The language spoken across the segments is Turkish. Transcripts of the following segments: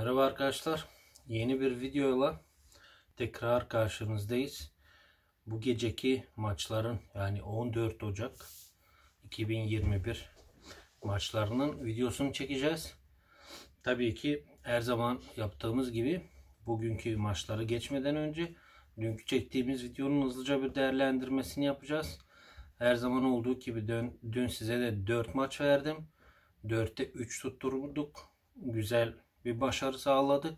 Merhaba arkadaşlar. Yeni bir videoyla tekrar karşınızdayız. Bu geceki maçların yani 14 Ocak 2021 maçlarının videosunu çekeceğiz. Tabii ki her zaman yaptığımız gibi bugünkü maçları geçmeden önce dünkü çektiğimiz videonun hızlıca bir değerlendirmesini yapacağız. Her zaman olduğu gibi dün, dün size de 4 maç verdim. 4'te 3 tutturduk. Güzel bir başarı sağladık.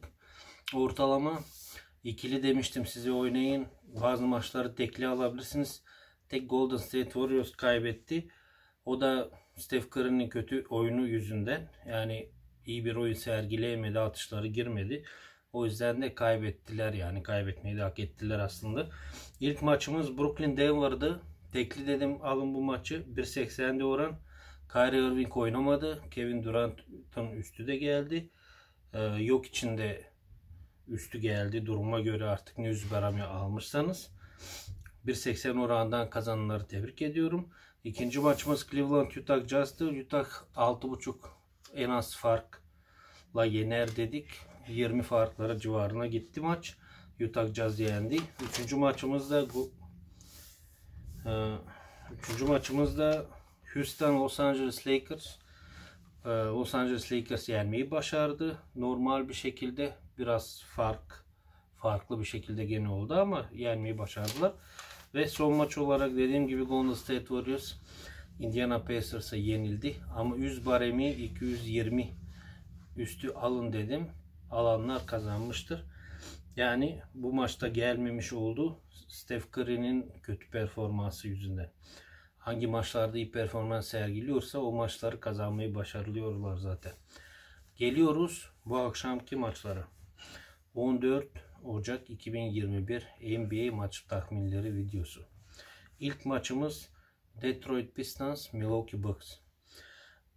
Ortalama ikili demiştim size oynayın. Bazı maçları tekli alabilirsiniz. Tek Golden State Warriors kaybetti. O da Steph Curry'nin kötü oyunu yüzünden. Yani iyi bir oyun sergileyemedi. Atışları girmedi. O yüzden de kaybettiler yani kaybetmeyi de hak ettiler aslında. İlk maçımız Brooklyn Denver'dı. Tekli dedim alın bu maçı. 1.80'de oran. Kyrie Irving oynamadı. Kevin Durant'ın üstü de geldi. Ee, yok içinde üstü geldi duruma göre artık ne yüzberami almışsanız 1.80 oranından kazananları tebrik ediyorum. İkinci maçımız Cleveland Utah Jazz'dı. Utah 6.5 en az farkla yener dedik. 20 farklara civarına gitti maç. Utah Jazz yendi. Üçüncü maçımızda bu e, üçüncü maçımızda Houston Los Angeles Lakers ee, Los Angeles Lakers yenmeyi başardı. Normal bir şekilde biraz fark farklı bir şekilde gene oldu ama yenmeyi başardılar. Ve son maç olarak dediğim gibi Golden State Warriors Indiana Pacers'a yenildi. Ama yüz baremi 220 üstü alın dedim. Alanlar kazanmıştır. Yani bu maçta gelmemiş oldu. Steph Curry'nin kötü performansı yüzünden hangi maçlarda iyi performans sergiliyorsa o maçları kazanmayı başarılıyorlar zaten. Geliyoruz bu akşamki maçlara. 14 Ocak 2021 NBA maç tahminleri videosu. İlk maçımız Detroit Pistons Milwaukee Bucks.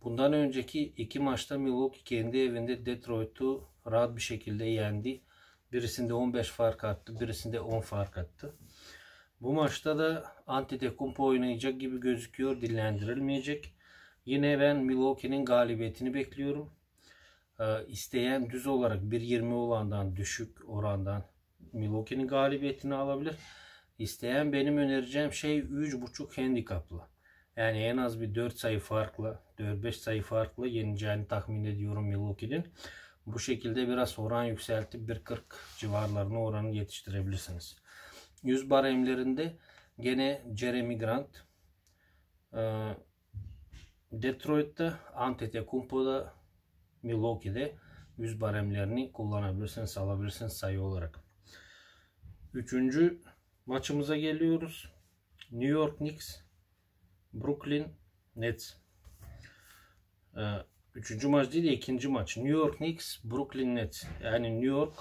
Bundan önceki iki maçta Milwaukee kendi evinde Detroit'u rahat bir şekilde yendi. Birisinde 15 fark attı, birisinde 10 fark attı. Bu maçta da Antetokounmpo oynayacak gibi gözüküyor. Dillendirilmeyecek. Yine ben Milwaukee'nin galibiyetini bekliyorum. Ee, isteyen düz olarak 1.20 olandan düşük orandan Milwaukee'nin galibiyetini alabilir. İsteyen benim önereceğim şey 3.5 handikaplı. Yani en az bir 4 sayı farklı, 4-5 sayı farklı yeneceğini tahmin ediyorum Milwaukee'nin. Bu şekilde biraz oran yükseltip 1.40 civarlarına oranı yetiştirebilirsiniz. 100 baremlerinde gene Jeremy Grant. Ee, Detroit'te, Antetokounmpo'da, Milwaukee'de 100 baremlerini kullanabilirsiniz, alabilirsiniz sayı olarak. Üçüncü maçımıza geliyoruz. New York Knicks, Brooklyn Nets. E, üçüncü maç değil de ikinci maç. New York Knicks, Brooklyn Nets. Yani New York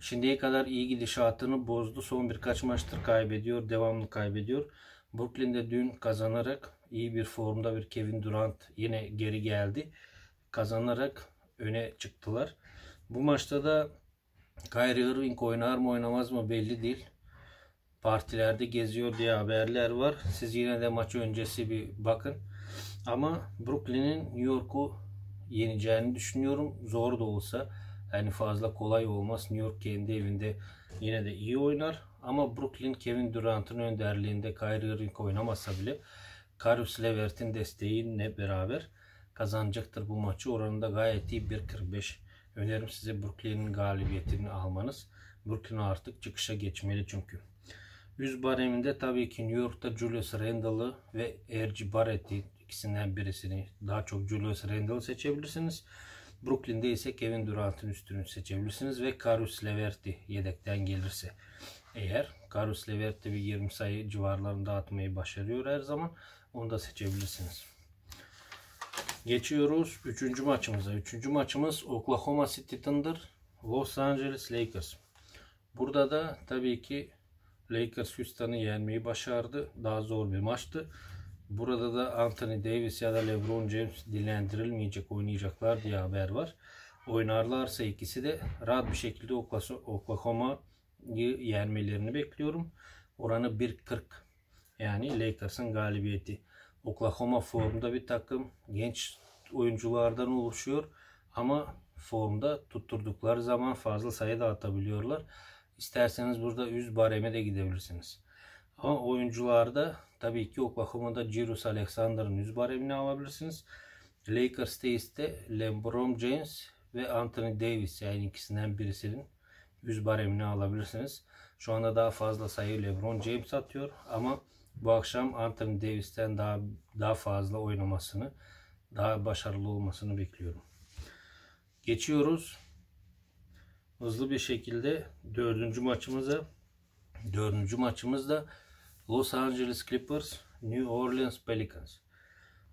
Şimdiye kadar iyi gidişatını bozdu. Son birkaç maçtır kaybediyor. Devamlı kaybediyor. Brooklyn'de dün kazanarak iyi bir formda bir Kevin Durant yine geri geldi. Kazanarak öne çıktılar. Bu maçta da Kyrie Irving oynar mı oynamaz mı belli değil. Partilerde geziyor diye haberler var. Siz yine de maç öncesi bir bakın. Ama Brooklyn'in New York'u yeneceğini düşünüyorum. Zor da olsa hani fazla kolay olmaz. New York kendi evinde yine de iyi oynar. Ama Brooklyn Kevin Durant'ın önderliğinde Kyrie Irving oynamasa bile Karius Levert'in desteğiyle beraber kazanacaktır bu maçı. Oranında gayet iyi 1.45. Önerim size Brooklyn'in galibiyetini almanız. Brooklyn artık çıkışa geçmeli çünkü. Yüz bareminde tabii ki New York'ta Julius Randle'ı ve Erci Barrett'i ikisinden birisini daha çok Julius Randle'ı seçebilirsiniz. Brooklyn'de ise Kevin Durant'ın üstünü seçebilirsiniz ve Karus Levert'i yedekten gelirse eğer. Karus Levert'i bir 20 sayı civarlarında atmayı başarıyor her zaman. Onu da seçebilirsiniz. Geçiyoruz 3. maçımıza. 3. maçımız Oklahoma City Thunder, Los Angeles Lakers. Burada da tabii ki Lakers Houston'ı yenmeyi başardı. Daha zor bir maçtı. Burada da Anthony Davis ya da LeBron James dilendirilmeyecek oynayacaklar diye haber var. Oynarlarsa ikisi de rahat bir şekilde Oklahoma'yı yenmelerini bekliyorum. Oranı 1.40 yani Lakers'ın galibiyeti. Oklahoma formda bir takım genç oyunculardan oluşuyor ama formda tutturdukları zaman fazla sayı da atabiliyorlar. İsterseniz burada 100 bareme de gidebilirsiniz. Ama oyuncularda tabii ki yok bakımında Cyrus Alexander'ın 100 baremini alabilirsiniz. Lakers'te ise LeBron James ve Anthony Davis yani ikisinden birisinin 100 baremini alabilirsiniz. Şu anda daha fazla sayı LeBron James atıyor ama bu akşam Anthony Davis'ten daha daha fazla oynamasını, daha başarılı olmasını bekliyorum. Geçiyoruz hızlı bir şekilde dördüncü maçımıza. Dördüncü maçımızda Los Angeles Clippers, New Orleans Pelicans.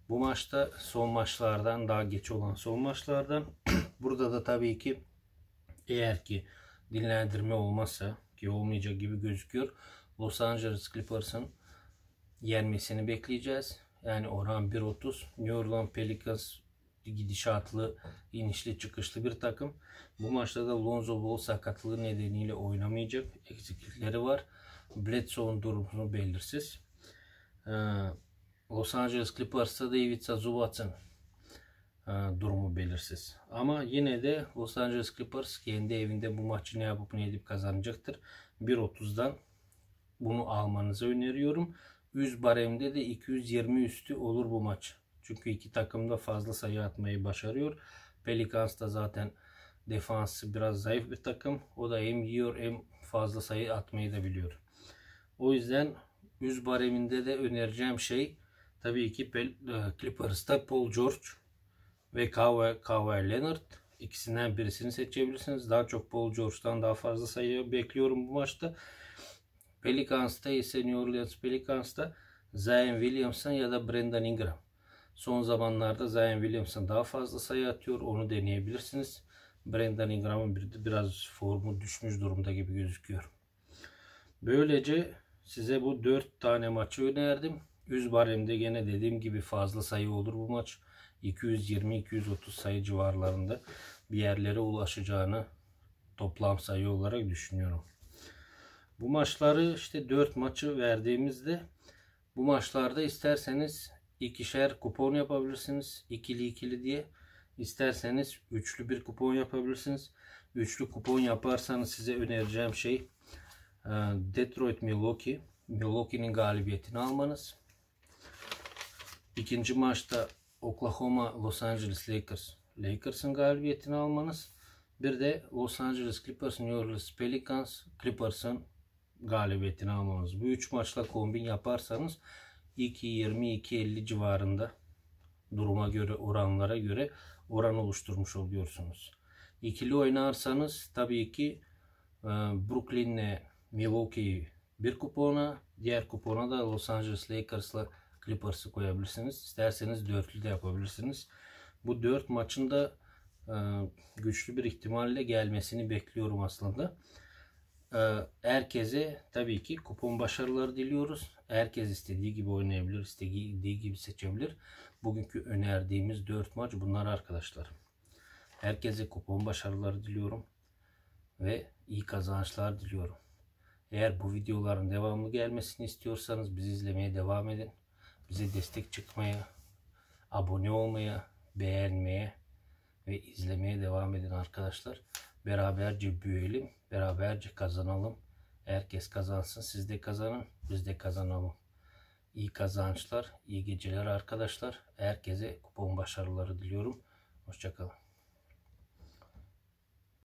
Bu maçta son maçlardan daha geç olan son maçlardan. Burada da tabii ki eğer ki dinlendirme olmazsa ki olmayacak gibi gözüküyor. Los Angeles Clippers'ın yenmesini bekleyeceğiz. Yani oran 1.30. New Orleans Pelicans gidişatlı, inişli çıkışlı bir takım. Bu maçta da Lonzo Ball sakatlığı nedeniyle oynamayacak. Eksiklikleri var. Bledsoe'un durumu belirsiz. Ee, Los Angeles Clippers'ta da Ivica Zubac'ın e, durumu belirsiz. Ama yine de Los Angeles Clippers kendi evinde bu maçı ne yapıp ne edip kazanacaktır. 1.30'dan bunu almanızı öneriyorum. 100 baremde de 220 üstü olur bu maç. Çünkü iki takım da fazla sayı atmayı başarıyor. Pelicans da zaten defansı biraz zayıf bir takım. O da hem yiyor hem fazla sayı atmayı da biliyor. O yüzden yüz bareminde de önereceğim şey tabii ki e, Clippers'ta Paul George ve Kawhi, Kawhi Leonard. İkisinden birisini seçebilirsiniz. Daha çok Paul George'dan daha fazla sayı bekliyorum bu maçta. Pelicans'ta ise New Orleans Pelicans'ta Zion Williamson ya da Brendan Ingram. Son zamanlarda Zion Williamson daha fazla sayı atıyor. Onu deneyebilirsiniz. Brendan Ingram'ın biraz formu düşmüş durumda gibi gözüküyor. Böylece size bu 4 tane maçı önerdim. Üz baremde gene dediğim gibi fazla sayı olur bu maç. 220-230 sayı civarlarında bir yerlere ulaşacağını toplam sayı olarak düşünüyorum. Bu maçları işte 4 maçı verdiğimizde bu maçlarda isterseniz ikişer kupon yapabilirsiniz. ikili ikili diye. İsterseniz üçlü bir kupon yapabilirsiniz. Üçlü kupon yaparsanız size önereceğim şey ee, Detroit Milwaukee. Milwaukee'nin galibiyetini almanız. İkinci maçta Oklahoma Los Angeles Lakers. Lakers'ın galibiyetini almanız. Bir de Los Angeles Clippers New Orleans Pelicans Clippers'ın galibiyetini almanız. Bu üç maçla kombin yaparsanız 2.20-2.50 civarında duruma göre oranlara göre oran oluşturmuş oluyorsunuz. İkili oynarsanız tabii ki e, Brooklyn'le Milwaukee bir kupona, diğer kupona da Los Angeles Lakers'la Clippers'ı koyabilirsiniz. İsterseniz dörtlü de yapabilirsiniz. Bu dört maçın da e, güçlü bir ihtimalle gelmesini bekliyorum aslında. E, herkese tabii ki kupon başarıları diliyoruz. Herkes istediği gibi oynayabilir, istediği gibi seçebilir. Bugünkü önerdiğimiz dört maç bunlar arkadaşlar. Herkese kupon başarıları diliyorum ve iyi kazançlar diliyorum. Eğer bu videoların devamlı gelmesini istiyorsanız bizi izlemeye devam edin. Bize destek çıkmaya, abone olmaya, beğenmeye ve izlemeye devam edin arkadaşlar. Beraberce büyüyelim, beraberce kazanalım. Herkes kazansın, siz de kazanın, biz de kazanalım. İyi kazançlar, iyi geceler arkadaşlar. Herkese kupon başarıları diliyorum. Hoşçakalın.